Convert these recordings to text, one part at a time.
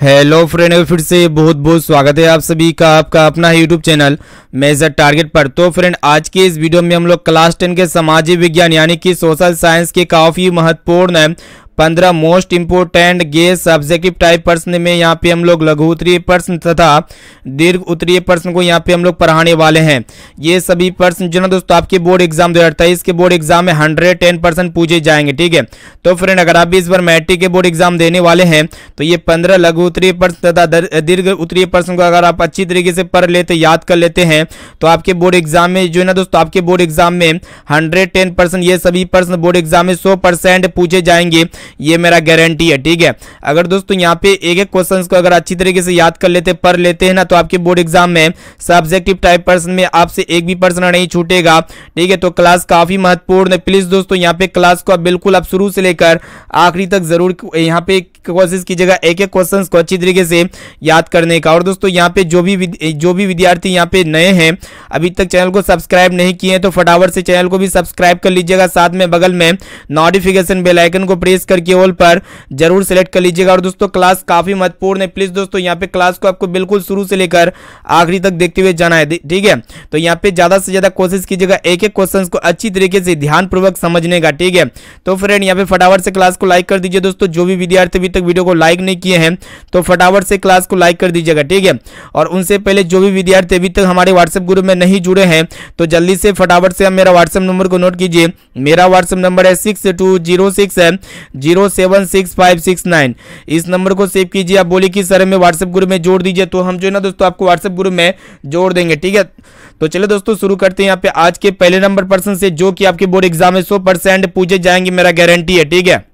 hello friend फिर से बहुत बहुत स्वागत है आप सभी का आपका अपना यूट्यूब चैनल मेजर टारगेट पर तो फ्रेंड आज के इस वीडियो में हम लोग क्लास टेन के सामाजिक विज्ञान यानी कि सोशल साइंस के काफ़ी महत्वपूर्ण पंद्रह most important guess subjective type प्रश्न में यहाँ पे हम लोग लघु उत्तरीय प्रश्न तथा दीर्घ उत्तरीय प्रश्न को यहाँ पे हम लोग पढ़ाने वाले हैं ये सभी प्रश्न जो ना दोस्तों आपके बोर्ड एग्जाम दो के बोर्ड एग्जाम में हंड्रेड टेन परसेंट पूछे जाएंगे ठीक है तो फ्रेंड अगर आप भी इस बार मैट्रिक के बोर्ड एग्जाम देने वाले हैं तो ये पंद्रह लघु उत्तरीय प्रश्न तथा दीर्घ उत्तरीय प्रश्न को अगर आप अच्छी तरीके से पढ़ लेते याद कर लेते हैं तो आपके बोर्ड एग्जाम में जो है ना दोस्तों आपके बोर्ड एग्जाम में हंड्रेड ये सभी प्रश्न बोर्ड एग्जाम में सौ पूछे जाएंगे ये मेरा गारंटी है ठीक है अगर दोस्तों यहाँ पे एक एक क्वेश्चन को अगर अच्छी तरीके से याद कर लेते पढ़ लेते हैं ना तो आपके बोर्ड एग्जाम में सब्जेक्टिव टाइप पर्सन में आपसे एक भी पर्सन नहीं छूटेगा ठीक है तो क्लास काफी महत्वपूर्ण है प्लीज दोस्तों यहाँ पे क्लास को बिल्कुल आप शुरू से लेकर आखिरी तक जरूर यहाँ पे कोशिश कीजिएगा एक एक क्वेश्चन को अच्छी तरीके से याद करने का और दोस्तों यहाँ पे जो भी जो भी विद्यार्थी यहाँ पे नए हैं अभी तक चैनल को सब्सक्राइब नहीं किए हैं तो फटाफट से चैनल को भी सब्सक्राइब कर लीजिएगा साथ में बगल में नोटिफिकेशन बेलाइकन को प्रेस कर करके ऑल पर जरूर सेलेक्ट कर लीजिएगा और दोस्तों क्लास काफी महत्वपूर्ण है प्लीज दोस्तों यहाँ पे क्लास को आपको बिल्कुल शुरू से लेकर आखिरी तक देखते हुए जाना है ठीक है तो यहाँ पे ज्यादा से ज्यादा कोशिश कीजिएगा एक एक क्वेश्चन को अच्छी तरीके से ध्यानपूर्वक समझने का ठीक है तो फ्रेंड यहाँ पे फटाफट से क्लास को लाइक कर दीजिए दोस्तों जो भी विद्यार्थी अभी तक वीडियो को लाइक नहीं किए हैं तो फटाफट से क्लास को लाइक कर दीजिएगा ठीक है और उनसे पहले जो भी विद्यार्थी अभी तक हमारे व्हाट्सएप ग्रुप में नहीं जुड़े हैं तो जल्दी से फटाफट से मेरा व्हाट्सएप नंबर को नोट कीजिए मेरा व्हाट्सएप नंबर है सिक्स टू जीरो सिक्स है zero seven six five six nine इस नंबर को सेव कीजिए आप बोले कि सर हमें व्हाट्सएप ग्रुप में जोड़ दीजिए तो हम जो है ना दोस्तों आपको व्हाट्सएप ग्रुप में जोड़ देंगे ठीक है तो चलिए दोस्तों शुरू करते हैं यहाँ पे आज के पहले नंबर पर्सन से जो कि आपके बोर्ड एग्जाम में सौ पूछे जाएंगे मेरा गारंटी है ठीक है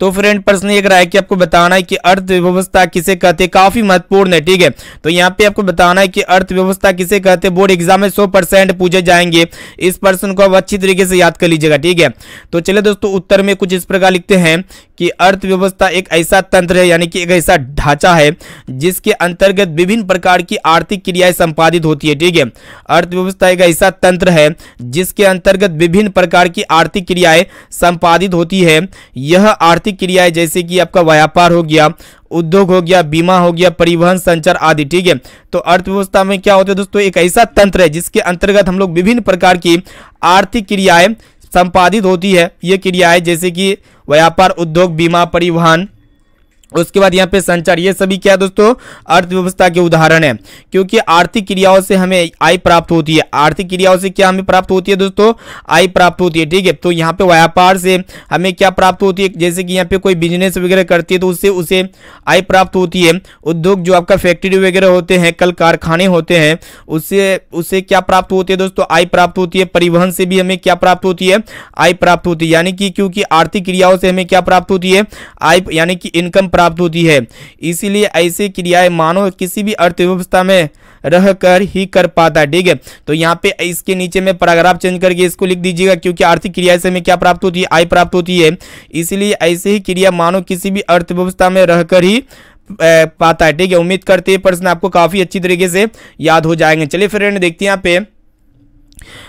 तो फ्रेंड प्रश्न ये रहा है कि आपको बताना है कि अर्थव्यवस्था किसे कहते हैं काफी महत्वपूर्ण है ठीक है तो यहाँ पे आपको बताना है कि अर्थव्यवस्था किसे कहते हैं बोर्ड एग्जाम में सौ पूछे जाएंगे इस प्रश्न को आप अच्छी तरीके से याद कर लीजिएगा ठीक है तो चले दोस्तों उत्तर में कुछ इस प्रकार लिखते हैं कि अर्थव्यवस्था एक ऐसा तंत्र है यानी कि एक ऐसा ढांचा है जिसके अंतर्गत विभिन्न प्रकार की आर्थिक क्रियाएं संपादित होती है ठीक है अर्थव्यवस्था एक ऐसा तंत्र है जिसके अंतर्गत विभिन्न प्रकार की आर्थिक क्रियाएं संपादित होती है यह आर्थिक आर्थिक क्रियाएं जैसे कि आपका व्यापार हो गया उद्योग हो गया बीमा हो गया परिवहन संचार आदि ठीक है तो अर्थव्यवस्था में क्या होता है दोस्तों एक ऐसा तंत्र है जिसके अंतर्गत हम लोग विभिन्न प्रकार की आर्थिक क्रियाएं संपादित होती है ये क्रियाएं जैसे कि व्यापार उद्योग बीमा परिवहन उसके बाद यहाँ पे संचार ये सभी क्या है दोस्तों अर्थव्यवस्था के उदाहरण है क्योंकि आर्थिक क्रियाओं से हमें आय प्राप्त होती है आर्थिक क्रियाओं से क्या हमें प्राप्त होती है दोस्तों आय प्राप्त होती है ठीक है तो यहाँ पे व्यापार से हमें क्या प्राप्त होती है जैसे कि यहाँ पे कोई बिजनेस वगैरह करती है तो उससे उसे आय प्राप्त होती है उद्योग जो आपका फैक्ट्री वगैरह होते हैं कल कारखाने होते हैं उससे उससे क्या प्राप्त होती है दोस्तों आय प्राप्त होती है परिवहन से भी हमें क्या प्राप्त होती है आय प्राप्त होती है यानी कि क्योंकि आर्थिक क्रियाओं से हमें क्या प्राप्त होती है आय यानी कि इनकम प्राप्त होती है इसीलिए ऐसी क्रियाएं मानव किसी भी अर्थव्यवस्था में रह कर ही कर पाता है ठीक है तो यहाँ पे इसके नीचे में पैराग्राफ चेंज करके इसको लिख दीजिएगा क्योंकि आर्थिक क्रिया से हमें क्या प्राप्त होती है आय प्राप्त होती है इसीलिए ऐसे ही क्रिया मानव किसी भी अर्थव्यवस्था में रहकर ही पाता है ठीक है उम्मीद करते हैं प्रश्न आपको काफी अच्छी तरीके से याद हो जाएंगे चलिए फ्रेंड देखते हैं यहाँ पे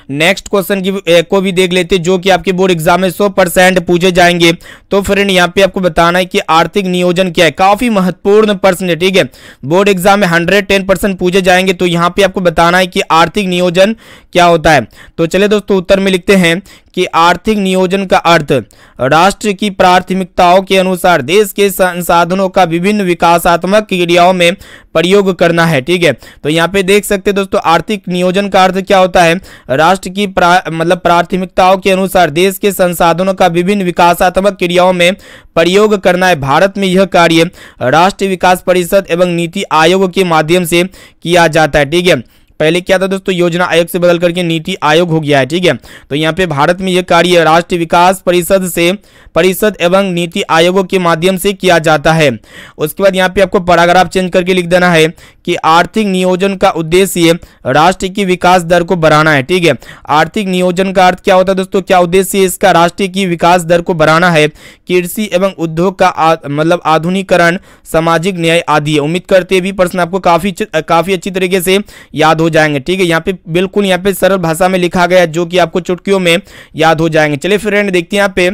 नेक्स्ट क्वेश्चन की को भी देख लेते जो कि आपके बोर्ड एग्जाम में 100 परसेंट पूछे जाएंगे तो फ्रेंड यहाँ पे आपको बताना है कि आर्थिक नियोजन क्या है काफी महत्वपूर्ण प्रश्न है ठीक है बोर्ड एग्जाम में हंड्रेड टेन परसेंट पूछे जाएंगे तो यहाँ पे आपको बताना है कि आर्थिक नियोजन क्या होता है तो चले दोस्तों उत्तर में लिखते हैं कि आर्थिक नियोजन का अर्थ राष्ट्र की प्राथमिकताओं के अनुसार देश के संसाधनों का विभिन्न विकासात्मक क्रियाओं में प्रयोग करना है ठीक है तो यहाँ पे देख सकते हैं दोस्तों आर्थिक नियोजन का अर्थ क्या होता है राष्ट्र की प्रा, मतलब प्राथमिकताओं के अनुसार देश के संसाधनों का विभिन्न विकासात्मक क्रियाओं में प्रयोग करना है भारत में यह कार्य राष्ट्रीय विकास परिषद एवं नीति आयोग के माध्यम से किया जाता है ठीक है पहले क्या था दोस्तों योजना आयोग से बदल करके नीति आयोग हो गया है ठीक है तो यहाँ पे भारत में यह कार्य राष्ट्रीय विकास परिषद से परिषद एवं नीति आयोगों के माध्यम से किया जाता है उसके बाद यहाँ पे आपको पैराग्राफ चेंज करके लिख देना है कि आर्थिक नियोजन का उद्देश्य राष्ट्र की विकास दर को बढ़ाना है ठीक है आर्थिक नियोजन का अर्थ क्या होता है दोस्तों क्या उद्देश्य इसका राष्ट्र की विकास दर को बढ़ाना है कृषि एवं उद्योग का मतलब आधुनिकरण सामाजिक न्याय आदि है उम्मीद करते भी प्रश्न आपको काफी काफी अच्छी तरीके से याद हो जाएंगे ठीक है यहाँ पे बिल्कुल यहाँ पे सरल भाषा में लिखा गया जो कि आपको चुटकियों में याद हो जाएंगे चलिए फ्रेंड देखते हैं यहाँ पे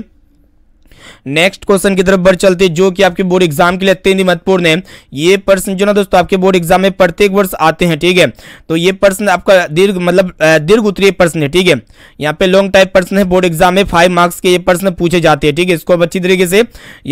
नेक्स्ट क्वेश्चन की तरफ बढ़ चलते जो कि आपके बोर्ड एग्जाम के लिए अत्यंत महत्वपूर्ण है ये प्रश्न जो ना दोस्तों आपके बोर्ड एग्जाम में प्रत्येक वर्ष आते हैं ठीक है तो ये प्रश्न आपका दीर्घ मतलब दीर्घ उत्तरीय प्रश्न है ठीक है यहाँ पे लॉन्ग टाइप प्रश्न है बोर्ड एग्जाम में फाइव मार्क्स के ये प्रश्न पूछे जाते हैं ठीक है इसको अच्छी तरीके से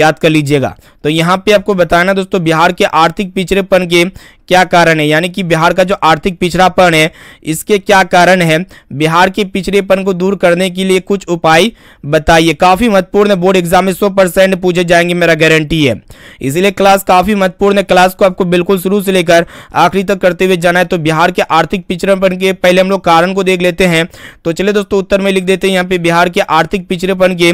याद कर लीजिएगा तो यहाँ पे आपको बताना दोस्तों बिहार के आर्थिक पिछड़ेपन के क्या कारण है यानी कि बिहार का जो आर्थिक पिछड़ापन है इसके क्या कारण है बिहार के पिछड़ेपन को दूर करने के लिए कुछ उपाय बताइए काफी महत्वपूर्ण है बोर्ड एग्जाम एग्जाम में सौ परसेंट पूछे जाएंगे मेरा गारंटी है इसलिए क्लास काफ़ी महत्वपूर्ण है क्लास को आपको बिल्कुल शुरू से लेकर आखिरी तक करते हुए जाना है तो बिहार के आर्थिक पिछड़ेपन के पहले हम लोग कारण को देख लेते हैं तो चलिए दोस्तों उत्तर में लिख देते हैं यहाँ पे बिहार के आर्थिक पिछड़ेपन के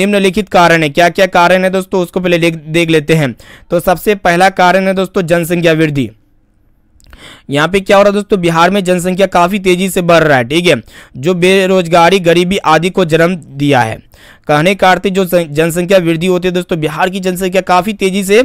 निम्नलिखित कारण है क्या क्या कारण है दोस्तों उसको पहले देख लेते हैं तो सबसे पहला कारण है दोस्तों जनसंख्या वृद्धि यहाँ पे क्या हो रहा है दोस्तों बिहार में जनसंख्या काफ़ी तेज़ी से बढ़ रहा है ठीक है जो बेरोजगारी गरीबी आदि को जन्म दिया है कहने का अर्थ जो जनसंख्या वृद्धि होती है दोस्तों बिहार की जनसंख्या काफ़ी तेज़ी से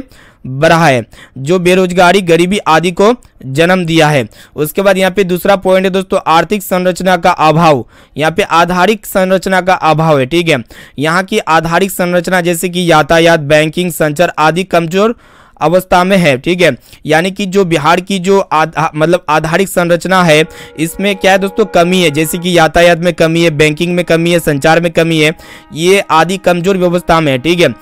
बढ़ा है जो बेरोजगारी गरीबी आदि को जन्म दिया है उसके बाद यहाँ पे दूसरा पॉइंट है दोस्तों आर्थिक संरचना का अभाव यहाँ पे आधारिक संरचना का अभाव है ठीक है यहाँ की आधारिक संरचना जैसे कि यातायात बैंकिंग संचार आदि कमजोर अवस्था में है ठीक है यानी कि जो बिहार की जो आधा, मतलब आधारिक संरचना है इसमें क्या है दोस्तों कमी है जैसे कि यातायात में कमी है बैंकिंग में कमी है संचार में कमी है ये आदि कमजोर व्यवस्था में है ठीक है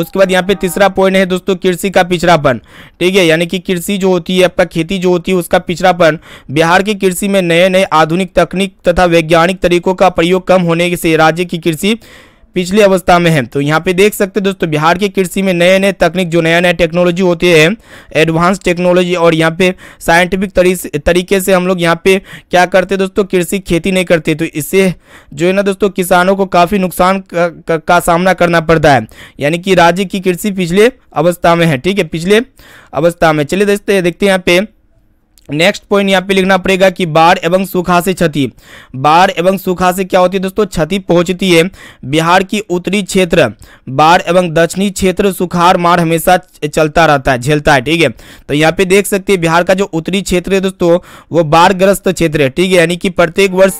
उसके बाद यहाँ पे तीसरा पॉइंट है दोस्तों कृषि का पिछड़ापन ठीक है यानी कि कृषि जो होती है आपका खेती जो होती है उसका पिछड़ापन बिहार की कृषि में नए नए आधुनिक तकनीक तथा वैज्ञानिक तरीकों का प्रयोग कम होने से राज्य की कृषि पिछली अवस्था में है तो यहाँ पे देख सकते हैं दोस्तों बिहार की कृषि में नए नए तकनीक जो नया नया टेक्नोलॉजी होती है एडवांस टेक्नोलॉजी और यहाँ पे साइंटिफिक तरीके से हम लोग यहाँ पे क्या करते दोस्तों कृषि खेती नहीं करते तो इससे जो है ना दोस्तों किसानों को काफ़ी नुकसान का, का, का सामना करना पड़ता है यानी कि राज्य की कृषि पिछले अवस्था में है ठीक है पिछले अवस्था में चलिए दोस्तों देखते हैं यहाँ पे नेक्स्ट पॉइंट यहाँ पे लिखना पड़ेगा कि बाढ़ एवं सूखा से क्षति बाढ़ एवं सूखा से क्या होती है दोस्तों क्षति पहुंचती है बिहार की उत्तरी क्षेत्र बाढ़ एवं दक्षिणी क्षेत्र सुखार मार हमेशा चलता रहता है झेलता है ठीक है तो यहाँ पे देख सकते हैं बिहार का जो उत्तरी क्षेत्र है दोस्तों वो बाढ़ ग्रस्त क्षेत्र है ठीक है यानी कि प्रत्येक वर्ष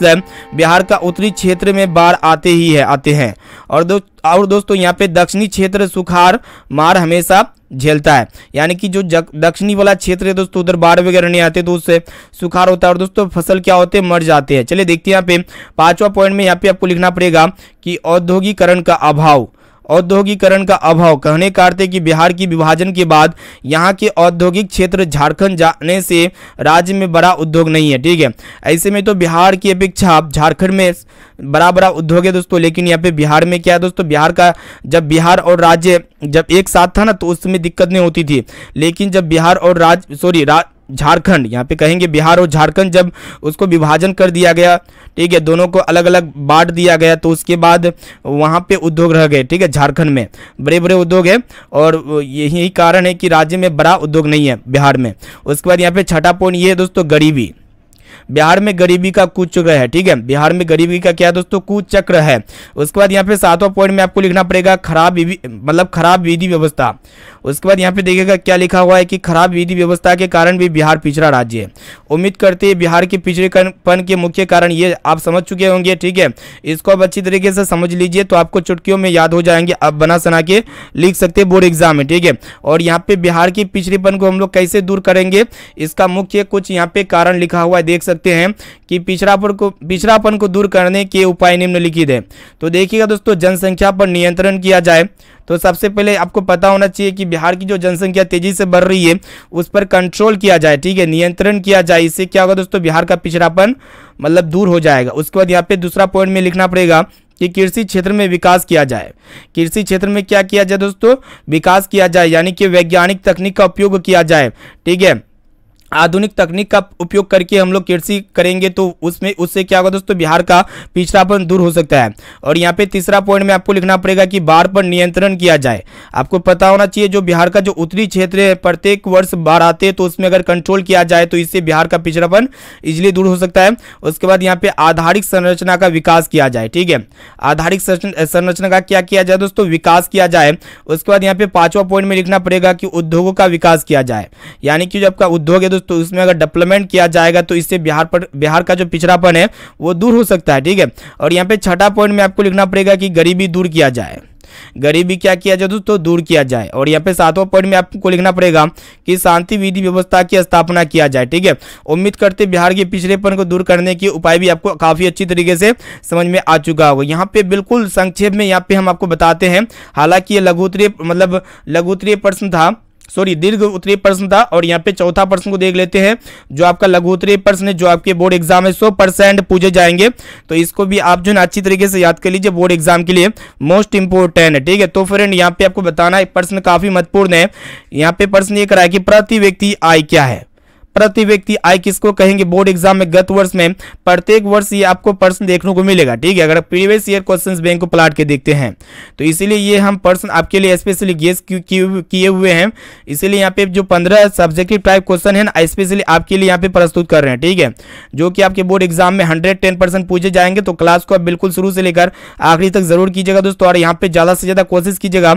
बिहार का उत्तरी क्षेत्र में बाढ़ आते ही है आते हैं और दो और दोस्तों यहाँ पे दक्षिणी क्षेत्र सुखार मार हमेशा झेलता है यानी कि जो दक्षिणी वाला क्षेत्र है दोस्तों उधर बाढ़ वगैरह नहीं आते तो उससे सुखार होता है और दोस्तों फसल क्या होते हैं मर जाते हैं चलिए देखते हैं यहाँ पे पांचवा पॉइंट में यहाँ पे आपको लिखना पड़ेगा कि औद्योगिकरण का अभाव औद्योगिकरण का अभाव कहने का अर्थ है कि बिहार की विभाजन के बाद यहाँ के औद्योगिक क्षेत्र झारखंड जाने से राज्य में बड़ा उद्योग नहीं है ठीक है ऐसे में तो बिहार की अपेक्षा झारखंड में बड़ा बड़ा उद्योग है दोस्तों लेकिन यहाँ पे बिहार में क्या है दोस्तों बिहार का जब बिहार और राज्य जब एक साथ था ना तो उसमें दिक्कत नहीं होती थी लेकिन जब बिहार और राज्य सॉरी रा, झारखंड यहाँ पे कहेंगे बिहार और झारखंड जब उसको विभाजन कर दिया गया ठीक है दोनों को अलग अलग बांट दिया गया तो उसके बाद वहाँ पे उद्योग रह गए ठीक है झारखंड में बड़े बड़े उद्योग है और यही कारण है कि राज्य में बड़ा उद्योग नहीं है बिहार में उसके बाद यहाँ पे छठा पॉइंट ये है दोस्तों गरीबी बिहार में गरीबी का कुछ चक्र है ठीक है बिहार में गरीबी का क्या दोस्तों कुछ चक्र है उसके बाद यहाँ पे सातवां पॉइंट में आपको लिखना पड़ेगा खराब मतलब खराब विधि व्यवस्था उसके बाद यहाँ पे देखिएगा क्या लिखा हुआ है कि खराब विधि व्यवस्था के कारण भी बिहार पिछड़ा राज्य है उम्मीद करते हैं बिहार के पिछड़ेपन के मुख्य कारण ये आप समझ चुके होंगे ठीक है इसको आप अच्छी तरीके से समझ लीजिए तो आपको चुटकियों में याद हो जाएंगे आप बना सना के लिख सकते बोर्ड एग्जाम में ठीक है और यहाँ पे बिहार के पिछड़ेपन को हम लोग कैसे दूर करेंगे इसका मुख्य कुछ यहाँ पे कारण लिखा हुआ है देख सकते सकते हैं कि पिछड़ापन को पिछड़ापन को दूर करने के उपाय निम्नलिखित है तो देखिएगा दोस्तों जनसंख्या पर नियंत्रण किया जाए तो सबसे पहले आपको पता होना चाहिए कि बिहार की जो जनसंख्या तेजी से बढ़ रही है उस पर कंट्रोल किया जाए ठीक है नियंत्रण किया जाए इससे क्या होगा दोस्तों बिहार का पिछड़ापन मतलब दूर हो जाएगा उसके बाद यहाँ पे दूसरा पॉइंट में लिखना पड़ेगा कि कृषि क्षेत्र में विकास किया जाए कृषि क्षेत्र में क्या किया जाए दोस्तों विकास किया जाए यानी कि वैज्ञानिक तकनीक का उपयोग किया जाए ठीक है आधुनिक तकनीक का उपयोग करके हम लोग कृषि करेंगे तो उसमें उससे क्या होगा दोस्तों बिहार का पिछड़ापन दूर हो सकता है और यहाँ पे तीसरा पॉइंट में आपको लिखना पड़ेगा कि बाढ़ पर नियंत्रण किया जाए आपको पता होना चाहिए जो बिहार का जो उत्तरी क्षेत्र है प्रत्येक वर्ष बाढ़ आते हैं तो उसमें अगर कंट्रोल किया जाए तो इससे बिहार का पिछड़ापन इजिली दूर हो सकता है उसके बाद यहाँ पे आधारिक संरचना का विकास किया जाए ठीक है आधारिक संरचना का क्या किया जाए दोस्तों विकास किया जाए उसके बाद यहाँ पे पांचवा पॉइंट में लिखना पड़ेगा कि उद्योगों का विकास किया जाए यानी कि जो आपका उद्योग है तो उसमें अगर डेवलपमेंट किया जाएगा तो इससे बिहार पर बिहार का जो पिछड़ापन है वो दूर हो सकता है ठीक है और यहाँ पे छठा पॉइंट में आपको लिखना पड़ेगा कि गरीबी दूर किया जाए गरीबी क्या किया जाए दोस्तों दूर किया जाए और यहाँ पे सातवां पॉइंट में आपको लिखना पड़ेगा कि शांति विधि व्यवस्था की स्थापना किया जाए ठीक है उम्मीद करते बिहार के पिछड़ेपन को दूर करने के उपाय भी आपको काफी अच्छी तरीके से समझ में आ चुका होगा यहाँ पे बिल्कुल संक्षेप में यहाँ पे हम आपको बताते हैं हालांकि ये लघुतरीय मतलब लघुतरीय प्रश्न था सॉरी दीर्घ उत्तरीय प्रश्न था और यहाँ पे चौथा प्रश्न को देख लेते हैं जो आपका लघु उत्तरीय प्रश्न है जो आपके बोर्ड एग्जाम में सौ पूछे जाएंगे तो इसको भी आप जो है अच्छी तरीके से याद कर लीजिए बोर्ड एग्जाम के लिए मोस्ट इंपोर्टेंट है ठीक है तो फ्रेंड यहाँ पे आपको बताना प्रश्न काफी महत्वपूर्ण है यहाँ पे प्रश्न ये करा कि प्रति व्यक्ति आय क्या है प्रति व्यक्ति आय किसको कहेंगे बोर्ड एग्जाम में गत वर्ष में प्रत्येक वर्ष ये आपको प्रश्न देखने को मिलेगा ठीक है अगर प्रीवियस ईयर क्वेश्चंस बैंक को प्लाट के देखते हैं तो इसीलिए ये हम पर्सन आपके लिए स्पेशली गेस किए हुए हैं इसीलिए यहाँ पे जो पंद्रह सब्जेक्टिव टाइप क्वेश्चन है ना स्पेशली आपके लिए यहाँ पे प्रस्तुत कर रहे हैं ठीक है जो कि आपके बोर्ड एग्जाम में हंड्रेड पूछे जाएंगे तो क्लास को आप बिल्कुल शुरू से लेकर आखिरी तक जरूर कीजिएगा दोस्तों और यहाँ पे ज्यादा से ज्यादा कोशिश कीजिएगा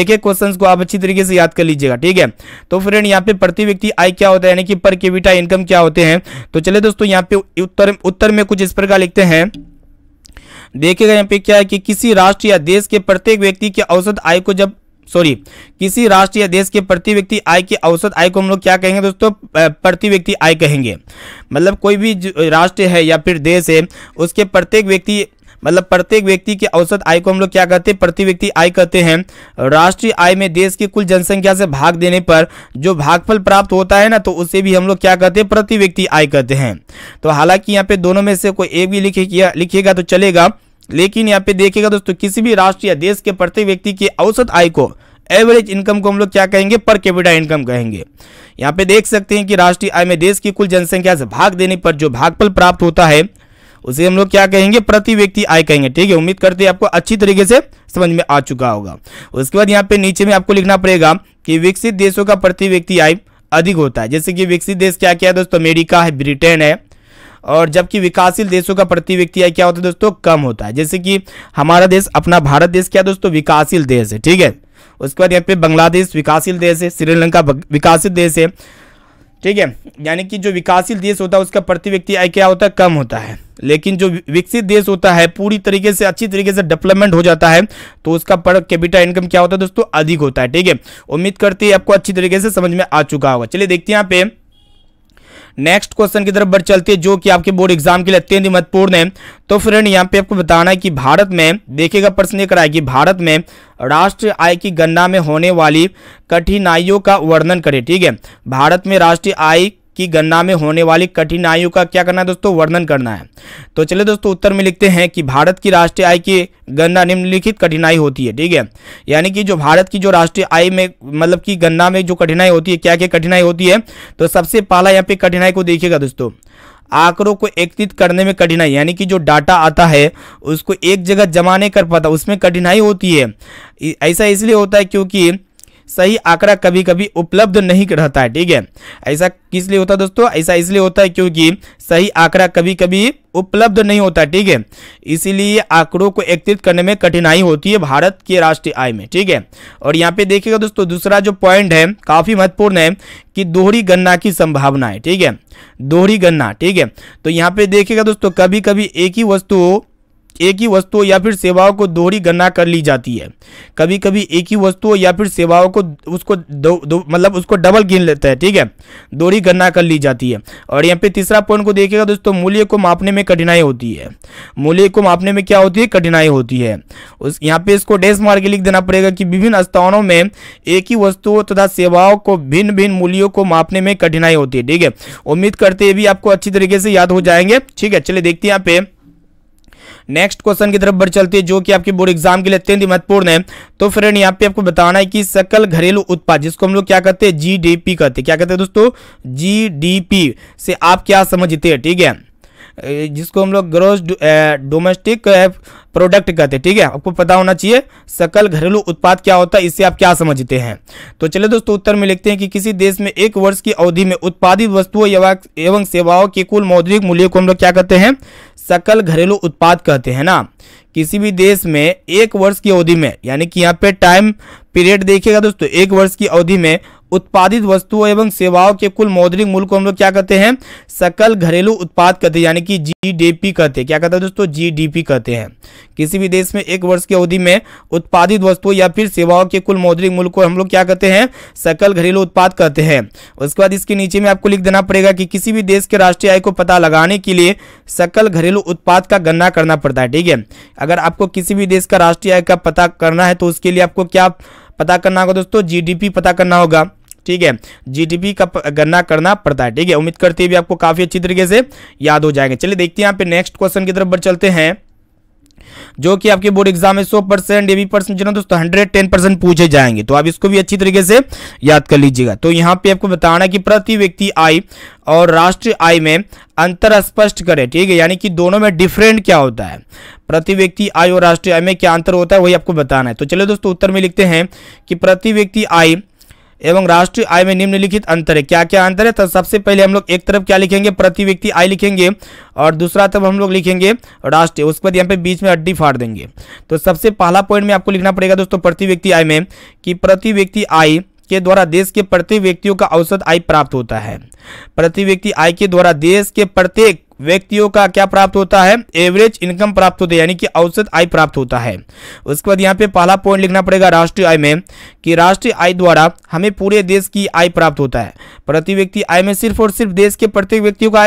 एक एक क्वेश्चन को आप अच्छी तरीके से याद कर लीजिएगा ठीक है तो फ्रेंड यहाँ पे प्रति व्यक्ति आय क्या होता है यानी कि केविटा इनकम क्या होते हैं तो चले दोस्तों यहाँ पे उत्तर उत्तर में कुछ इस प्रकार लिखते हैं देखिएगा यहाँ पे क्या है कि किसी राष्ट्र या देश के प्रत्येक व्यक्ति की औसत आय को जब सॉरी किसी राष्ट्र या देश के प्रति व्यक्ति आय की औसत आय को हम लोग क्या कहेंगे दोस्तों प्रति व्यक्ति आय कहेंगे मतलब कोई भी राष्ट्र है या फिर देश है उसके प्रत्येक व्यक्ति मतलब प्रत्येक व्यक्ति की औसत आय को हम लोग क्या कहते हैं प्रति व्यक्ति आय कहते हैं राष्ट्रीय आय में देश की कुल जनसंख्या से भाग देने पर जो भागफल प्राप्त होता है ना तो उसे भी हम लोग क्या कहते हैं प्रति व्यक्ति आय कहते हैं तो हालांकि यहाँ पे दोनों में से कोई एक भी लिखे लिखेगा तो चलेगा लेकिन यहाँ पे देखिएगा दोस्तों किसी भी राष्ट्र या देश के प्रत्येक व्यक्ति की औसत आय को एवरेज इनकम को हम लोग क्या कहेंगे पर कैपिटा इनकम कहेंगे यहाँ पे देख सकते हैं कि राष्ट्रीय आय में देश की कुल जनसंख्या से भाग देने पर जो भागफल प्राप्त होता है उसे हम लोग क्या कहेंगे प्रति व्यक्ति आय कहेंगे ठीक है उम्मीद करते हैं आपको अच्छी तरीके से समझ में आ चुका होगा उसके बाद यहाँ पे नीचे में आपको लिखना पड़ेगा कि विकसित देशों का प्रति व्यक्ति आय अधिक होता है जैसे कि विकसित देश क्या क्या है दोस्तों अमेरिका है ब्रिटेन है और जबकि विकासशील देशों का प्रति व्यक्ति आय क्या होता है दोस्तों कम होता है जैसे कि हमारा देश अपना भारत देश क्या दोस्तों विकासशील देश है ठीक है उसके बाद यहाँ पे बांग्लादेश विकासशील देश है श्रीलंका विकासित देश है ठीक है यानी कि जो विकासशील देश होता है उसका प्रति व्यक्ति आय क्या होता है कम होता है लेकिन जो विकसित देश होता है पूरी तरीके से अच्छी तरीके से डेवलपमेंट हो जाता है तो उसका पर कैपिटल इनकम क्या होता है दोस्तों अधिक होता है ठीक है उम्मीद करते हैं आपको अच्छी तरीके से समझ में आ चुका होगा चलिए देखते हैं यहाँ पे नेक्स्ट क्वेश्चन की तरफ बढ़ चलते हैं जो कि आपके बोर्ड एग्जाम के लिए अत्यंत महत्वपूर्ण है तो फ्रेंड यहाँ पे आपको बताना है कि भारत में देखेगा प्रश्न ये कराए कि भारत में राष्ट्रीय आय की गणना में होने वाली कठिनाइयों का वर्णन करें ठीक है भारत में राष्ट्रीय आय की गणना में होने वाली कठिनाइयों का क्या करना है दोस्तों वर्णन करना है तो चलिए दोस्तों उत्तर में लिखते हैं कि भारत की राष्ट्रीय आय की गणना निम्नलिखित कठिनाई होती है ठीक है यानी कि जो भारत की जो राष्ट्रीय आय में मतलब की गणना में जो कठिनाई होती है क्या क्या कठिनाई होती है तो सबसे पहला यहाँ पे कठिनाई को देखिएगा दोस्तों आंकड़ों को एकत्रित करने में कठिनाई यानी कि जो डाटा आता है उसको एक जगह जमा नहीं कर पाता उसमें कठिनाई होती है ऐसा इसलिए होता है क्योंकि सही आंकड़ा कभी कभी उपलब्ध नहीं रहता है ठीक है ऐसा किस लिए होता है दोस्तों ऐसा इसलिए होता है क्योंकि सही आंकड़ा कभी कभी उपलब्ध नहीं होता ठीक है इसीलिए आंकड़ों को एकत्रित करने में कठिनाई होती है भारत के राष्ट्रीय आय में ठीक है और यहाँ पे देखिएगा दोस्तों दूसरा जो पॉइंट है काफी महत्वपूर्ण है कि दोहरी गन्ना की संभावना है ठीक है दोहरी गन्ना ठीक है तो यहाँ पे देखिएगा दोस्तों कभी कभी एक ही वस्तु एक ही वस्तु या फिर सेवाओं को दोहरी गणना कर ली जाती है कभी कभी एक ही वस्तु या फिर सेवाओं को उसको दो, दो मतलब उसको डबल गिन लेता है ठीक है दोहरी गणना कर ली जाती है और यहाँ पे तीसरा पॉइंट को देखिएगा दोस्तों मूल्य को मापने में कठिनाई होती है मूल्य को मापने में क्या होती है कठिनाई होती है उस यहाँ पे इसको डेस मार्ग लिख देना पड़ेगा कि विभिन्न स्थानों में एक ही वस्तुओं तथा सेवाओं को भिन्न भिन्न मूल्यों को मापने में कठिनाई होती है ठीक है उम्मीद करते हुए भी आपको अच्छी तरीके से याद हो जाएंगे ठीक है चलिए देखते हैं यहाँ पे नेक्स्ट क्वेश्चन की तरफ बढ़ चलती है जो कि आपके बोर्ड एग्जाम के लिए अत्यंत महत्वपूर्ण है तो फ्रेंड यहाँ पे आपको बताना है कि सकल घरेलू उत्पाद जिसको हम लोग क्या कहते हैं जी कहते हैं क्या कहते हैं दोस्तों जी से आप क्या समझते हैं ठीक है जिसको हम लोग ग्रोस डोमेस्टिक प्रोडक्ट कहते हैं ठीक है आपको पता होना चाहिए सकल घरेलू उत्पाद क्या होता है इससे आप क्या समझते हैं तो चलिए दोस्तों उत्तर में लिखते हैं कि किसी देश में एक वर्ष की अवधि में उत्पादित वस्तुओं एवं सेवाओं के कुल मौद्रिक मूल्य को हम लोग क्या कहते हैं सकल घरेलू उत्पाद कहते हैं ना किसी भी देश में एक वर्ष की अवधि में यानी कि यहाँ पे टाइम पीरियड देखिएगा दोस्तों एक वर्ष की अवधि में उत्पादित वस्तुओं एवं सेवाओं के कुल मौद्रिक मूल्य को हम लोग क्या कहते हैं सकल घरेलू उत्पाद कहते हैं यानी कि जीडीपी कहते हैं क्या कहते हैं दोस्तों जीडीपी कहते हैं किसी भी देश में एक वर्ष की अवधि में उत्पादित वस्तुओं या फिर सेवाओं के कुल मौद्रिक मूल्य को हम लोग क्या कहते हैं सकल घरेलू उत्पाद कहते हैं उसके बाद इसके नीचे में आपको लिख देना पड़ेगा कि किसी भी देश के राष्ट्रीय आय को पता लगाने के लिए सकल घरेलू उत्पाद का गणना करना पड़ता है ठीक है अगर आपको किसी भी देश का राष्ट्रीय आय का पता करना है तो उसके लिए आपको क्या पता करना होगा दोस्तों जीडीपी पता करना होगा ठीक है जीडीपी का गणना करना पड़ता है ठीक है उम्मीद करते भी आपको काफी अच्छी तरीके से याद हो जाएंगे चलिए देखते हैं यहाँ पे नेक्स्ट क्वेश्चन की तरफ बढ़ चलते हैं जो कि आपके बोर्ड एग्जाम में 100 परसेंट एवी परसेंट जो दोस्तों हंड्रेड टेन परसेंट पूछे जाएंगे तो आप इसको भी अच्छी तरीके से याद कर लीजिएगा तो यहां पे आपको बताना कि प्रति व्यक्ति आय और राष्ट्रीय आय में अंतर स्पष्ट करें ठीक है यानी कि दोनों में डिफरेंट क्या होता है प्रति व्यक्ति आय और राष्ट्रीय आय में क्या अंतर होता है वही आपको बताना है तो चलिए दोस्तों उत्तर में लिखते हैं कि प्रति व्यक्ति आय एवं राष्ट्रीय आय में निम्नलिखित अंतर है क्या क्या अंतर है तो सबसे पहले हम लोग एक तरफ क्या लिखेंगे प्रति व्यक्ति आय लिखेंगे और दूसरा तरफ हम लोग लिखेंगे राष्ट्रीय उसके बाद यहाँ पे बीच में अड्डी फाड़ देंगे तो सबसे पहला पॉइंट में आपको लिखना पड़ेगा दोस्तों प्रति व्यक्ति आय में कि प्रति व्यक्ति आय के द्वारा देश के प्रत्येक व्यक्तियों का औसत आय प्राप्त होता है प्रति व्यक्ति आय के द्वारा देश के प्रत्येक व्यक्तियों का क्या प्राप्त होता है एवरेज इनकम प्राप्त होता है यानी कि औसत आय प्राप्त होता है उसके बाद यहाँ पे पहला पॉइंट लिखना पड़ेगा राष्ट्रीय आय में कि राष्ट्रीय आय द्वारा हमें पूरे देश की आय प्राप्त होता है प्रति व्यक्ति आय में सिर्फ और सिर्फ देश के प्रत्येक व्यक्तियों का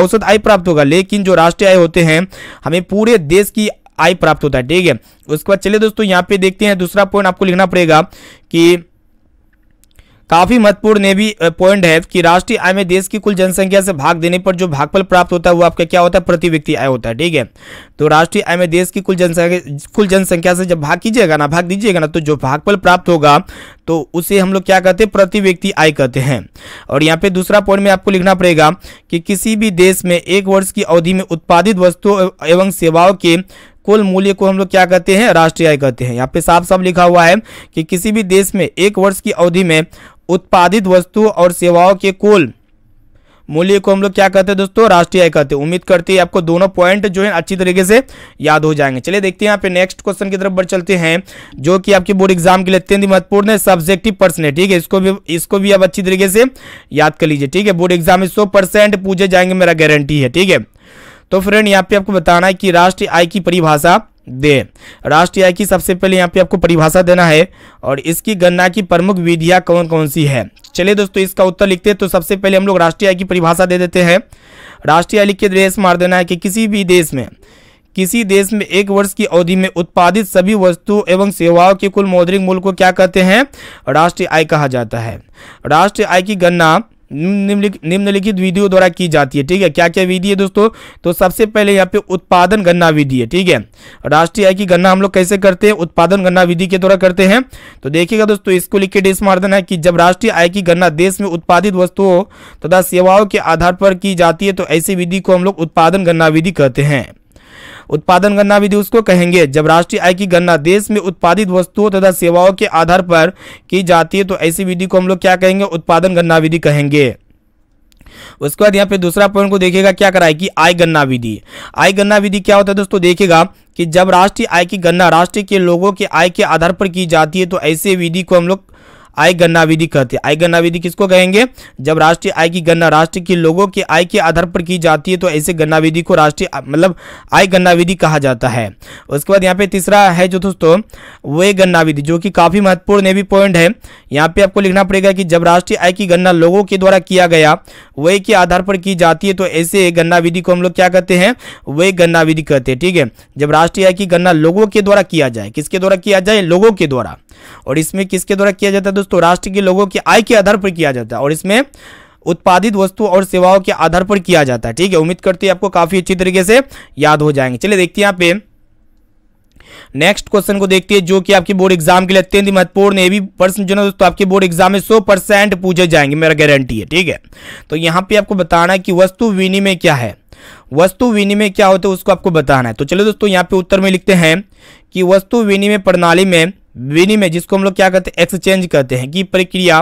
औसत आय प्राप्त होगा लेकिन जो राष्ट्रीय आय होते हैं हमें पूरे देश की आय प्राप्त होता है ठीक है उसके बाद चलिए दोस्तों यहाँ पे देखते हैं दूसरा पॉइंट आपको लिखना पड़ेगा कि काफी महत्वपूर्ण ने भी पॉइंट है कि राष्ट्रीय आय में देश की कुल जनसंख्या से भाग देने पर जो भागफल प्राप्त होता है वो आपका क्या होता है प्रति व्यक्ति आय होता है ठीक है तो राष्ट्रीय आय में देश की कुल जनसंख्या कुल जनसंख्या से जब भाग कीजिएगा ना भाग दीजिएगा ना तो जो भागफल प्राप्त होगा तो उसे हम लोग क्या कहते हैं प्रति व्यक्ति आय कहते हैं और यहाँ पे दूसरा पॉइंट में आपको लिखना पड़ेगा कि किसी भी देश में एक वर्ष की अवधि में उत्पादित वस्तुओं एवं सेवाओं के कुल मूल्य को हम लोग क्या कहते हैं राष्ट्रीय आय कहते हैं यहाँ पे साफ साफ लिखा हुआ है कि किसी भी देश में एक वर्ष की अवधि में उत्पादित वस्तु और सेवाओं के कुल मूल्य को हम लोग क्या कहते हैं दोस्तों राष्ट्रीय आय कहते हैं उम्मीद करते हैं आपको दोनों पॉइंट जो है अच्छी तरीके से याद हो जाएंगे चलिए देखते हैं यहाँ पे नेक्स्ट क्वेश्चन की तरफ बढ़ चलते हैं जो कि आपके बोर्ड एग्जाम के लिए अत्यंत महत्वपूर्ण है सब्जेक्टिव पर्सन है ठीक है इसको भी इसको भी आप अच्छी तरीके से याद कर लीजिए ठीक है बोर्ड एग्जाम में सौ पूछे जाएंगे मेरा गारंटी है ठीक है तो फ्रेंड यहाँ पे आपको बताना है कि राष्ट्रीय आय की परिभाषा दे राष्ट्रीय आय की सबसे पहले यहाँ पे आपको परिभाषा देना है और इसकी गणना की प्रमुख विधियाँ कौन कौन सी है चलिए दोस्तों इसका उत्तर लिखते हैं तो सबसे पहले हम लोग राष्ट्रीय आय की परिभाषा दे देते हैं राष्ट्रीय आय लिख के रेस मार देना है कि किसी भी देश में किसी देश में एक वर्ष की अवधि में उत्पादित सभी वस्तु एवं सेवाओं के कुल मौद्रिक मूल्य को क्या कहते हैं राष्ट्रीय आय कहा जाता है राष्ट्रीय आय की गणना निम्नलिखित विधियों द्वारा की जाती है ठीक है क्या क्या विधि है दोस्तों तो सबसे पहले यहाँ पे उत्पादन गन्ना विधि है ठीक है राष्ट्रीय आय की गन्ना हम लोग कैसे करते हैं उत्पादन गन्ना विधि के द्वारा करते हैं तो देखिएगा दोस्तों इसको लिख के है कि जब राष्ट्रीय आय की गणना देश में उत्पादित वस्तुओं तथा सेवाओं के आधार पर की जाती है तो ऐसी विधि को हम लोग उत्पादन गन्ना विधि कहते हैं उत्पादन गन्ना विधि उसको कहेंगे जब राष्ट्रीय आय की गन्ना देश में उत्पादित वस्तुओं तथा सेवाओं के आधार पर की जाती है तो ऐसी विधि को हम लोग क्या कहेंगे उत्पादन गन्ना विधि कहेंगे उसके बाद यहाँ पे दूसरा पॉइंट को देखेगा क्या कराए कि आय गन्ना विधि आय गन्ना विधि क्या होता है दोस्तों देखेगा कि जब राष्ट्रीय आय की गन्ना राष्ट्रीय के लोगों के आय के आधार पर की जाती है तो ऐसे विधि को हम लोग आय गणना विधि कहते हैं आय गणना विधि किसको कहेंगे जब राष्ट्रीय आय की गणना राष्ट्र के लोगों के आय के आधार पर की जाती है तो ऐसे गणना विधि को राष्ट्रीय मतलब आय गणना विधि कहा जाता है उसके बाद यहाँ पे तीसरा है जो दोस्तों वे गणना विधि जो कि काफी महत्वपूर्ण भी पॉइंट है यहाँ पे आपको लिखना पड़ेगा कि जब राष्ट्रीय आय की गणना लोगों के द्वारा किया गया वे के आधार पर की जाती है तो ऐसे गन्ना विधि को हम लोग क्या कहते हैं वे गन्ना विधि कहते हैं ठीक है जब राष्ट्रीय आय की गणना लोगों के द्वारा किया जाए किसके द्वारा किया जाए लोगों के द्वारा और इसमें किसके द्वारा किया जाता है दोस्तों राष्ट्र के लोगों की आय के आधार पर किया जाता है और इसमें उत्पादित वस्तु और सेवाओं के आधार पर किया जाता है ठीक है उम्मीद करते हैं आपको काफी अच्छी तरीके से याद हो जाएंगे चलिए देखते हैं यहाँ पे नेक्स्ट क्वेश्चन को देखते हैं जो कि आपके बोर्ड एग्जाम के लिए अत्यंत महत्वपूर्ण है भी प्रश्न जो ना दोस्तों आपके बोर्ड एग्जाम में 100 परसेंट पूछे जाएंगे मेरा गारंटी है ठीक है तो यहाँ पे आपको बताना है कि वस्तु विनिमय क्या है वस्तु विनिमय क्या होता है उसको आपको बताना है तो चलो दोस्तों यहाँ पे उत्तर में लिखते हैं कि वस्तु विनिमय प्रणाली में विनिमय जिसको हम लोग क्या कहते हैं एक्सचेंज कहते हैं कि प्रक्रिया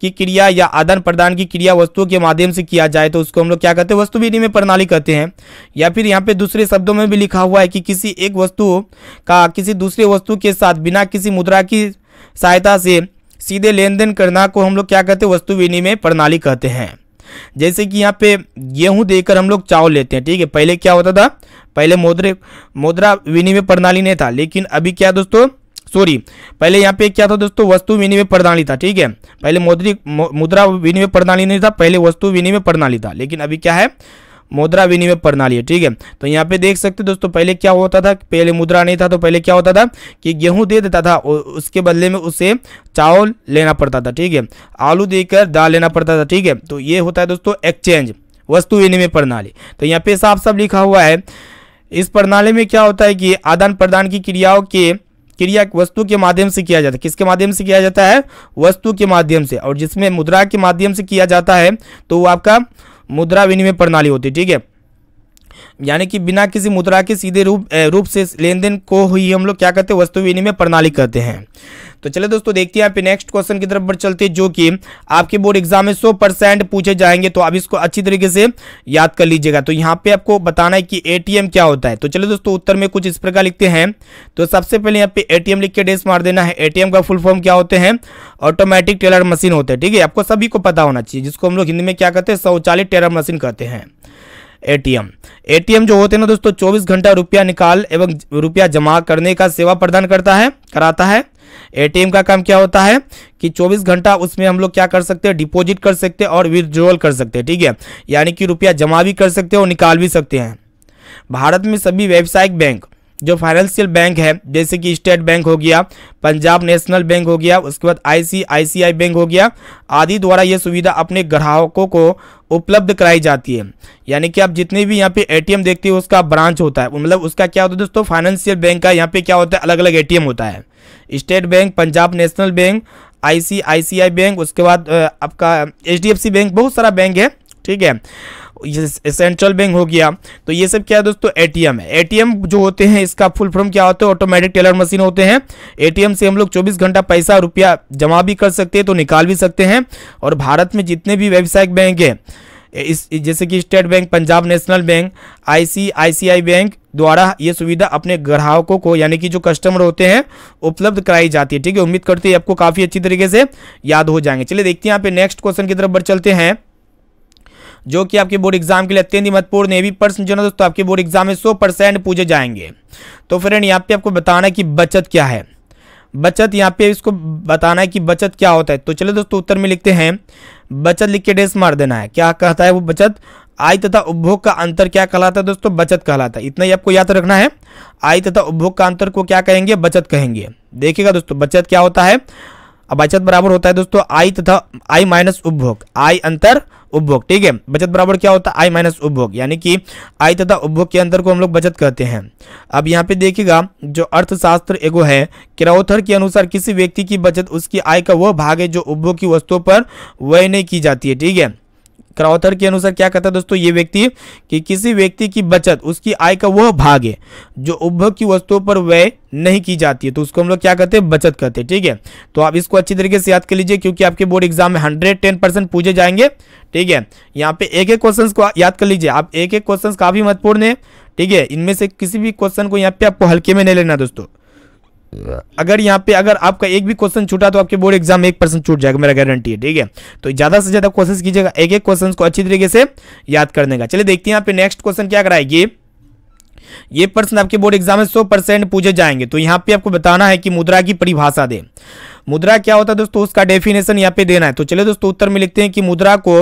की क्रिया या आदान प्रदान की क्रिया वस्तुओं के माध्यम से किया जाए तो उसको हम लोग क्या कहते हैं वस्तु विनिमय प्रणाली कहते हैं या फिर यहाँ पे दूसरे शब्दों में भी लिखा हुआ है कि किसी एक वस्तु का किसी दूसरे वस्तु के साथ बिना किसी मुद्रा की सहायता से सीधे लेन देन करना को हम लोग क्या कहते हैं वस्तु विनिमय प्रणाली कहते हैं जैसे कि यहाँ पे गेहूं देकर हम लोग चावल लेते हैं ठीक है पहले क्या होता था पहले मुद्रे मुद्रा विनिमय प्रणाली नहीं था लेकिन अभी क्या दोस्तों सॉरी पहले यहाँ पे क्या था दोस्तों वस्तु विनिमय प्रणाली था ठीक है पहले मौद्रिक मुद्रा विनिमय प्रणाली नहीं था पहले वस्तु विनिमय प्रणाली था लेकिन अभी क्या है मुद्रा विनिमय प्रणाली है ठीक है तो यहाँ पे देख सकते दोस्तों पहले क्या होता था पहले मुद्रा नहीं था तो पहले क्या होता था कि गेहूं दे देता था उसके बदले में उसे चावल लेना पड़ता था ठीक है आलू देकर दाल लेना पड़ता था ठीक है तो ये होता है दोस्तों एक्सचेंज वस्तु विनिमय प्रणाली तो यहाँ पे साफ साफ लिखा हुआ है इस प्रणाली में क्या होता है कि आदान प्रदान की क्रियाओं के क्रिया वस्तु के माध्यम से किया जाता है किसके माध्यम से किया जाता है वस्तु के माध्यम से और जिसमें मुद्रा के माध्यम से किया जाता है तो वो आपका मुद्रा विनिमय प्रणाली होती है ठीक है यानी कि बिना किसी मुद्रा के सीधे रूप रूप से लेन देन को ही हम लोग क्या कहते हैं वस्तु विनिमय प्रणाली कहते हैं तो चले दोस्तों देखते हैं नेक्स्ट क्वेश्चन की तरफ बढ़ चलते जो कि आपके बोर्ड एग्जाम में सौ परसेंट पूछे जाएंगे तो आप इसको अच्छी तरीके से याद कर लीजिएगा तो यहाँ पे आपको बताना है कि एटीएम क्या होता है तो चले दोस्तों उत्तर में कुछ इस प्रकार लिखते हैं तो सबसे पहले यहाँ पे एटीएम लिख के डेस मार देना है एटीएम का फुल फॉर्म क्या होते हैं ऑटोमेटिक टेलर मशीन होते हैं ठीक है आपको सभी को पता होना चाहिए जिसको हम लोग हिंदी में क्या कहते हैं शौचालित टेलर मशीन कहते हैं एटीएम एटीएम जो होते हैं ना दोस्तों 24 घंटा रुपया निकाल एवं रुपया जमा करने का सेवा प्रदान करता है कराता है एटीएम का काम क्या होता है कि 24 घंटा उसमें हम लोग क्या कर सकते हैं डिपॉजिट कर सकते हैं और विदड्रॉल कर सकते हैं ठीक है यानी कि रुपया जमा भी कर सकते हैं और निकाल भी सकते हैं भारत में सभी व्यावसायिक बैंक जो फाइनेंशियल बैंक है जैसे कि स्टेट बैंक हो गया पंजाब नेशनल बैंक हो गया उसके बाद आईसीआईसीआई बैंक हो गया आदि द्वारा यह सुविधा अपने ग्राहकों को उपलब्ध कराई जाती है यानी कि आप जितने भी यहाँ पे एटीएम देखते हो उसका ब्रांच होता है मतलब उसका क्या होता है दोस्तों फाइनेंशियल बैंक का यहाँ पे क्या होता है अलग अलग एटीएम होता है state bank Punjab national bank ICICI bank उसके बाद आपका एचडीएफसी बैंक बहुत सारा बैंक है ठीक है सेंट्रल बैंक हो गया तो ये सब क्या है दोस्तों एटीएम है एटीएम जो होते हैं इसका फुल फॉर्म क्या होता है ऑटोमेटिक टेलर मशीन होते हैं एटीएम से हम लोग 24 घंटा पैसा रुपया जमा भी कर सकते हैं तो निकाल भी सकते हैं और भारत में जितने भी व्यावसायिक बैंक हैं इस जैसे कि state bank Punjab national bank ICICI bank द्वारा ये सुविधा अपने ग्राहकों को यानी कि जो कस्टमर होते हैं उपलब्ध कराई जाती है ठीक है उम्मीद करते हैं आपको काफ़ी अच्छी तरीके से याद हो जाएंगे चलिए देखते हैं यहाँ पे नेक्स्ट क्वेश्चन की तरफ बढ़ चलते हैं जो कि आपके बोर्ड एग्जाम के लिए अत्यंत महत्वपूर्ण है भी प्रश्न जो ना दोस्तों आपके बोर्ड एग्जाम में सौ परसेंट पूछे जाएंगे तो फ्रेंड यहाँ पे आपको बताना है कि बचत क्या है बचत यहाँ पे इसको बताना है कि बचत क्या होता है तो चलो दोस्तों उत्तर में लिखते हैं बचत लिख के डेस मार देना है क्या कहता है वो बचत आय तथा उपभोग का अंतर क्या कहलाता है दोस्तों बचत कहलाता है इतना ही आपको याद रखना है आय तथा उपभोग का अंतर को क्या कहेंगे बचत कहेंगे देखिएगा दोस्तों बचत क्या होता है अब बचत बराबर होता है दोस्तों आई तथा आई माइनस उपभोग आई अंतर उपभोग ठीक है बचत बराबर क्या होता है आई माइनस उपभोग यानी कि आई तथा उपभोग के अंतर को हम लोग बचत कहते हैं अब यहाँ पे देखिएगा जो अर्थशास्त्र एगो है किराउथर के अनुसार किसी व्यक्ति की बचत उसकी आय का वह भाग है जो उपभोग की वस्तुओं पर व्यय नहीं की जाती है ठीक है क्राउथर के अनुसार क्या कहता है दोस्तों ये व्यक्ति कि किसी व्यक्ति की बचत उसकी आय का वह भाग है जो उपभोग की वस्तुओं पर व्यय नहीं की जाती है तो उसको हम लोग क्या कहते हैं बचत कहते हैं ठीक है तो आप इसको अच्छी तरीके से याद कर लीजिए क्योंकि आपके बोर्ड एग्जाम में हंड्रेड टेन परसेंट पूछे जाएंगे ठीक है यहाँ पे एक एक क्वेश्चन को याद कर लीजिए आप एक एक क्वेश्चन काफी महत्वपूर्ण है ठीक है इनमें से किसी भी क्वेश्चन को यहाँ पे आपको हल्के में नहीं लेना दोस्तों अगर यहाँ पे अगर आपका एक भी क्वेश्चन छूटा तो आपके बोर्ड एग्जाम में एक परसेंट छूट जाएगा मेरा गारंटी है ठीक है तो ज्यादा से ज्यादा कोशिश कीजिएगा एक एक क्वेश्चन को अच्छी तरीके से याद करने का चलिए देखते हैं यहाँ पे नेक्स्ट क्वेश्चन क्या कराएगी ये पर्सन आपके बोर्ड एग्जाम में सौ परसेंट पूछे जाएंगे तो यहाँ पे आपको बताना है कि मुद्रा की परिभाषा दें मुद्रा क्या होता है दोस्तों उसका डेफिनेशन यहाँ पे देना है तो चलिए दोस्तों उत्तर में लिखते हैं कि मुद्रा को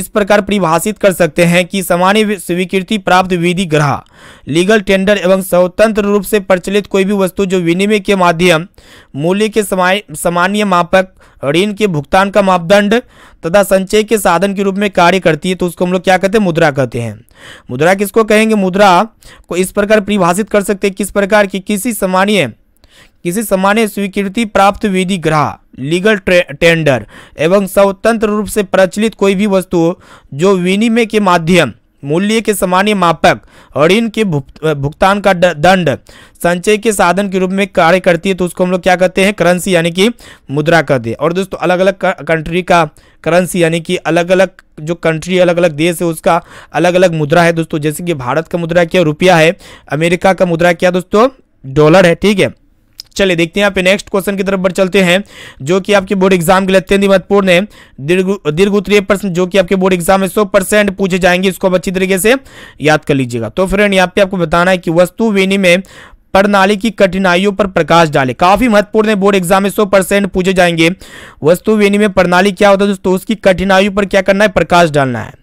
इस प्रकार परिभाषित कर सकते हैं कि सामान्य स्वीकृति प्राप्त विधि ग्रह लीगल टेंडर एवं स्वतंत्र रूप से प्रचलित कोई भी वस्तु जो विनिमय के माध्यम मूल्य के सामान्य मापक ऋण के भुगतान का मापदंड तथा संचय के साधन के रूप में कार्य करती है तो उसको हम लोग क्या कहते हैं मुद्रा कहते हैं मुद्रा किसको कहेंगे मुद्रा को इस प्रकार परिभाषित कर सकते हैं किस प्रकार की किसी सामान्य किसी सामान्य स्वीकृति प्राप्त विधि ग्रह लीगल टेंडर एवं स्वतंत्र रूप से प्रचलित कोई भी वस्तु जो विनिमय के माध्यम मूल्य के सामान्य मापक और इनके के भुगतान का दंड संचय के साधन के रूप में कार्य करती है तो उसको हम लोग क्या कहते हैं करेंसी यानी कि मुद्रा कहते हैं और दोस्तों अलग अलग कंट्री का करेंसी यानी कि अलग अलग जो कंट्री अलग अलग देश है उसका अलग अलग मुद्रा है दोस्तों जैसे कि भारत का मुद्रा क्या रुपया है अमेरिका का मुद्रा क्या दोस्तों डॉलर है ठीक है चलिए देखते हैं आप नेक्स्ट क्वेश्चन की तरफ बढ़ चलते हैं जो कि आपके बोर्ड एग्जाम के लिए अत्यंत महत्वपूर्ण है दीर्घ उत्तरीय प्रश्न जो कि आपके बोर्ड एग्जाम में सौ परसेंट पूछे जाएंगे इसको अच्छी तरीके से याद कर लीजिएगा तो फ्रेंड यहाँ पे आपको बताना है कि वस्तु विनिमय प्रणाली की कठिनाइयों पर प्रकाश डाले काफी महत्वपूर्ण है बोर्ड एग्जाम में सौ परसेंट पूछे जाएंगे वस्तु विनिमय प्रणाली क्या होता है दोस्तों उसकी कठिनाइयों पर क्या करना है प्रकाश डालना है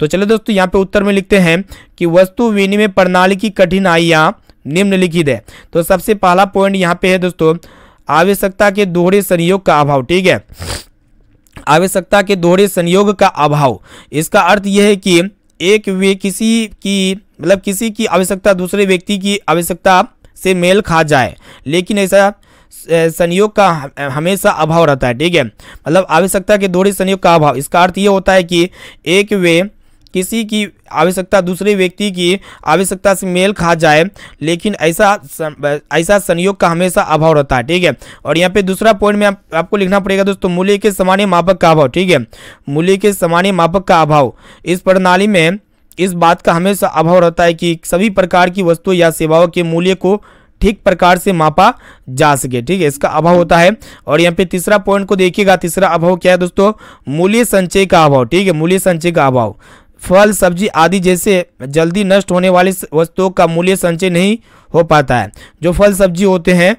तो चलो दोस्तों यहां पे उत्तर में लिखते हैं कि वस्तु विनिमय प्रणाली की कठिनाइयां निम्नलिखित है तो सबसे पहला पॉइंट यहाँ पे है दोस्तों आवश्यकता के दोहरे संयोग का अभाव ठीक है आवश्यकता के दोहरे संयोग का अभाव इसका अर्थ यह है कि एक वे किसी की मतलब किसी की आवश्यकता दूसरे व्यक्ति की आवश्यकता से मेल खा जाए लेकिन ऐसा संयोग का हमेशा अभाव रहता है ठीक है मतलब आवश्यकता के दोहरे संयोग का अभाव इसका अर्थ ये होता है कि एक वे किसी की आवश्यकता दूसरे व्यक्ति की आवश्यकता से मेल खा जाए लेकिन ऐसा ऐसा संयोग का हमेशा अभाव रहता है ठीक है और यहाँ पे दूसरा पॉइंट में आप, आपको लिखना पड़ेगा दोस्तों मूल्य के सामान्य मापक का अभाव ठीक है मूल्य के सामान्य मापक का अभाव इस प्रणाली में इस बात का हमेशा अभाव रहता है कि सभी प्रकार की वस्तु या सेवाओं के मूल्य को ठीक प्रकार से मापा जा सके ठीक है इसका अभाव होता है और यहाँ पे तीसरा पॉइंट को देखिएगा तीसरा अभाव क्या है दोस्तों मूल्य संचय का अभाव ठीक है मूल्य संचय का अभाव फल सब्जी आदि जैसे जल्दी नष्ट होने वाली वस्तुओं का मूल्य संचय नहीं हो पाता है जो फल सब्जी होते हैं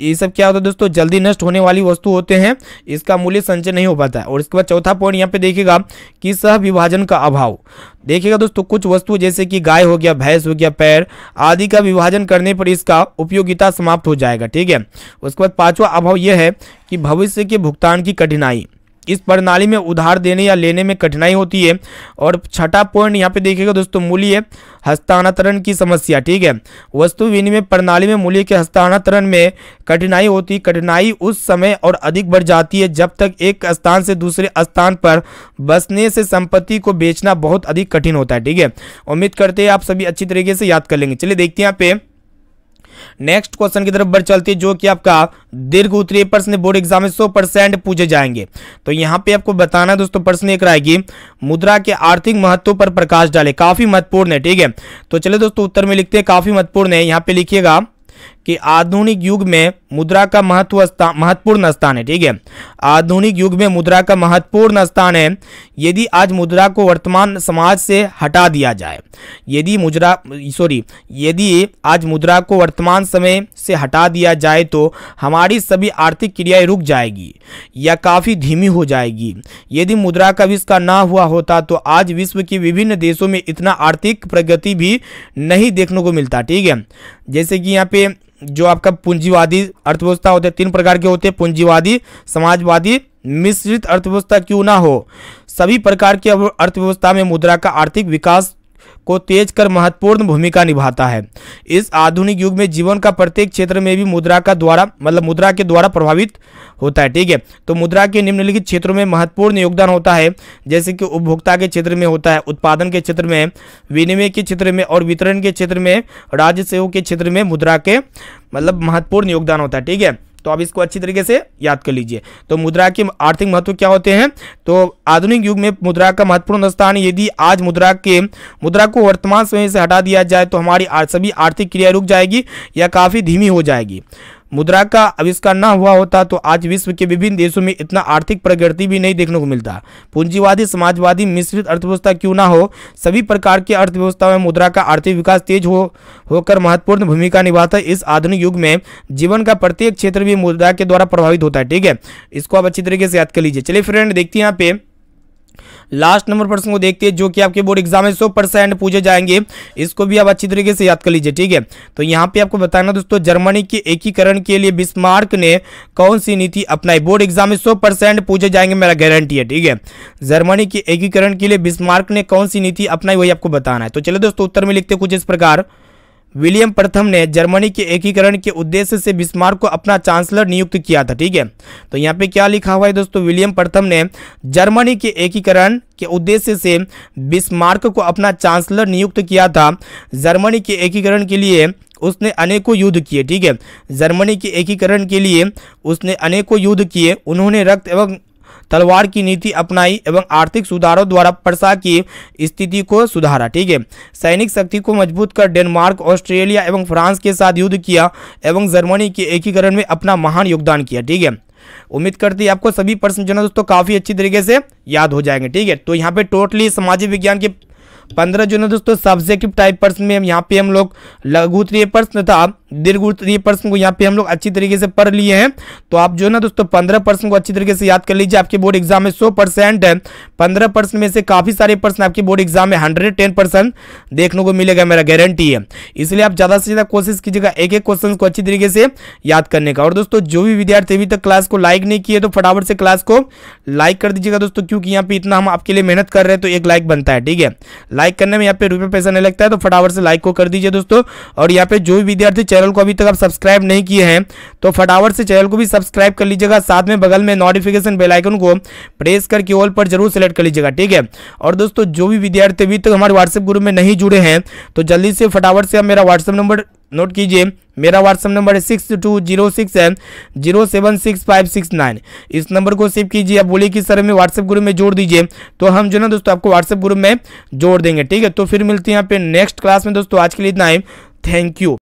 ये सब क्या होता है दोस्तों जल्दी नष्ट होने वाली वस्तु होते हैं इसका मूल्य संचय नहीं हो पाता है और इसके बाद चौथा पॉइंट यहाँ पे देखिएगा कि सह विभाजन का अभाव देखिएगा दोस्तों कुछ वस्तु जैसे कि गाय हो गया भैंस हो गया पैर आदि का विभाजन करने पर इसका उपयोगिता समाप्त हो जाएगा ठीक है उसके बाद पाँचवा अभाव यह है कि भविष्य के भुगतान की कठिनाई इस प्रणाली में उधार देने या लेने में कठिनाई होती है और छठा पॉइंट यहाँ पे देखिएगा दोस्तों मूल्य हस्तांतरण की समस्या ठीक है वस्तु विनिमय प्रणाली में मूल्य के हस्तांतरण में कठिनाई होती कठिनाई उस समय और अधिक बढ़ जाती है जब तक एक स्थान से दूसरे स्थान पर बसने से संपत्ति को बेचना बहुत अधिक कठिन होता है ठीक है उम्मीद करते हैं आप सभी अच्छी तरीके से याद कर लेंगे चलिए देखते हैं यहाँ पे नेक्स्ट क्वेश्चन की तरफ बढ़ चलती है जो कि आपका दीर्घ उत्तरीय प्रश्न बोर्ड एग्जाम में सौ परसेंट पूछे जाएंगे तो यहाँ पे आपको बताना है दोस्तों प्रश्न एक रहेगी मुद्रा के आर्थिक महत्व पर प्रकाश डाले काफी महत्वपूर्ण है ठीक है तो चले दोस्तों उत्तर में लिखते हैं काफी महत्वपूर्ण है यहाँ पे लिखिएगा कि आधुनिक युग में मुद्रा का महत्व महत्वपूर्ण स्थान है ठीक है आधुनिक युग में मुद्रा का महत्वपूर्ण स्थान है यदि आज मुद्रा को वर्तमान समाज से हटा दिया जाए यदि मुद्रा सॉरी यदि आज मुद्रा को वर्तमान समय से हटा दिया जाए तो हमारी सभी आर्थिक क्रियाएं रुक जाएगी या काफ़ी धीमी हो जाएगी यदि मुद्रा का आविष्कार ना हुआ होता तो आज विश्व के विभिन्न देशों में इतना आर्थिक प्रगति भी नहीं देखने को मिलता ठीक है जैसे कि यहाँ पे जो आपका पूंजीवादी अर्थव्यवस्था होते हैं तीन प्रकार के होते हैं पूंजीवादी समाजवादी मिश्रित अर्थव्यवस्था क्यों ना हो सभी प्रकार की अर्थव्यवस्था में मुद्रा का आर्थिक विकास को तेज कर महत्वपूर्ण भूमिका निभाता है इस आधुनिक युग में जीवन का प्रत्येक क्षेत्र में भी मुद्रा का द्वारा मतलब मुद्रा के द्वारा प्रभावित होता है ठीक है तो मुद्रा के निम्नलिखित क्षेत्रों में महत्वपूर्ण योगदान होता है जैसे कि उपभोक्ता के क्षेत्र में होता है उत्पादन के क्षेत्र में विनिमय के क्षेत्र में और वितरण के क्षेत्र में राज्य सेवा के क्षेत्र में मुद्रा के मतलब महत्वपूर्ण योगदान होता है ठीक है तो आप इसको अच्छी तरीके से याद कर लीजिए तो मुद्रा के आर्थिक महत्व क्या होते हैं तो आधुनिक युग में मुद्रा का महत्वपूर्ण स्थान यदि आज मुद्रा के मुद्रा को वर्तमान समय से हटा दिया जाए तो हमारी सभी आर्थिक क्रिया रुक जाएगी या काफ़ी धीमी हो जाएगी मुद्रा का आविष्कार न हुआ होता तो आज विश्व के विभिन्न देशों में इतना आर्थिक प्रगति भी नहीं देखने को मिलता पूंजीवादी समाजवादी मिश्रित अर्थव्यवस्था क्यों ना हो सभी प्रकार की अर्थव्यवस्था में मुद्रा का आर्थिक विकास तेज हो होकर महत्वपूर्ण भूमिका निभाता है इस आधुनिक युग में जीवन का प्रत्येक क्षेत्र भी मुद्रा के द्वारा प्रभावित होता है ठीक है इसको आप अच्छी तरीके से याद कर लीजिए चलिए फ्रेंड देखते हैं यहाँ पे लास्ट नंबर प्रश्न को देखते हैं जो कि आपके बोर्ड एग्जाम में सौ परसेंट पूछे जाएंगे इसको भी आप अच्छी तरीके से याद कर लीजिए ठीक है तो यहाँ पे आपको बताना दोस्तों जर्मनी के एकीकरण के लिए बिस्मार्क ने कौन सी नीति अपनाई बोर्ड एग्जाम में सौ परसेंट पूछे जाएंगे मेरा गारंटी है ठीक है जर्मनी के एकीकरण के लिए बिस्मार्क ने कौन सी नीति अपनाई वही आपको बताना है तो चलो दोस्तों उत्तर में लिखते कुछ इस प्रकार विलियम प्रथम ने जर्मनी के एकीकरण के उद्देश्य से बिस्मार्क को अपना चांसलर नियुक्त किया था ठीक है तो यहाँ पे क्या लिखा हुआ है दोस्तों विलियम प्रथम ने जर्मनी के एकीकरण के उद्देश्य से बिस्मार्क को अपना चांसलर नियुक्त किया था जर्मनी के एकीकरण के लिए उसने अनेकों युद्ध किए ठीक है जर्मनी के एकीकरण के लिए उसने अनेकों युद्ध किए उन्होंने रक्त एवं तलवार की नीति अपनाई एवं आर्थिक सुधारों द्वारा प्रसा की स्थिति को सुधारा ठीक है सैनिक शक्ति को मजबूत कर डेनमार्क ऑस्ट्रेलिया एवं फ्रांस के साथ युद्ध किया एवं जर्मनी के एकीकरण में अपना महान योगदान किया ठीक है उम्मीद करती है आपको सभी प्रश्न जो है दोस्तों काफ़ी अच्छी तरीके से याद हो जाएंगे ठीक है तो यहाँ पे टोटली सामाजिक विज्ञान के पंद्रह जून है दोस्तों सब्जेक्टिव टाइप प्रश्न में यहाँ पे हम लोग लघु उत्तरीय प्रश्न था दीर्घ उत्तरीय प्रश्न को यहाँ पे हम लोग अच्छी तरीके से पढ़ लिए हैं तो आप जो ना दोस्तों पंद्रह प्रश्न को अच्छी तरीके से याद कर लीजिए आपके बोर्ड एग्जाम में सौ परसेंट है पंद्रह प्रश्न में से काफी सारे प्रश्न आपके बोर्ड एग्जाम में हंड्रेड टेन परसेंट देखने को मिलेगा मेरा गारंटी है इसलिए आप ज्यादा से ज्यादा कोशिश कीजिएगा एक एक क्वेश्चन को अच्छी तरीके से याद करने का और दोस्तों जो भी विद्यार्थी अभी तक क्लास को लाइक नहीं किए तो फटाफट से क्लास को लाइक कर दीजिएगा दोस्तों क्योंकि यहाँ पे इतना हम आपके लिए मेहनत कर रहे हैं तो एक लाइक बनता है ठीक है लाइक करने में यहाँ पे रुपये पैसा नहीं लगता है तो फटाफट से लाइक को कर दीजिए दोस्तों और यहाँ पे जो भी विद्यार्थी चैनल को अभी तक आप सब्सक्राइब नहीं किए हैं तो फटाफट से चैनल को भी सब्सक्राइब कर लीजिएगा साथ में बगल में नोटिफिकेशन बेलाइकन को प्रेस करके ऑल पर जरूर सेलेक्ट कर लीजिएगा ठीक है और दोस्तों जो भी विद्यार्थी अभी तक हमारे व्हाट्सएप ग्रुप में नहीं जुड़े हैं तो जल्दी से फटाफट से मेरा व्हाट्सएप नंबर नोट कीजिए मेरा व्हाट्सअप नंबर है सिक्स टू जीरो सिक्स है zero seven six five six nine इस नंबर को सेव कीजिए आप बोलिए कि सर हमें व्हाट्सएप ग्रुप में जोड़ दीजिए तो हम जो ना दोस्तों आपको व्हाट्सएप ग्रुप में जोड़ देंगे ठीक है तो फिर मिलते हैं यहाँ पे नेक्स्ट क्लास में दोस्तों आज के लिए इतना ही थैंक यू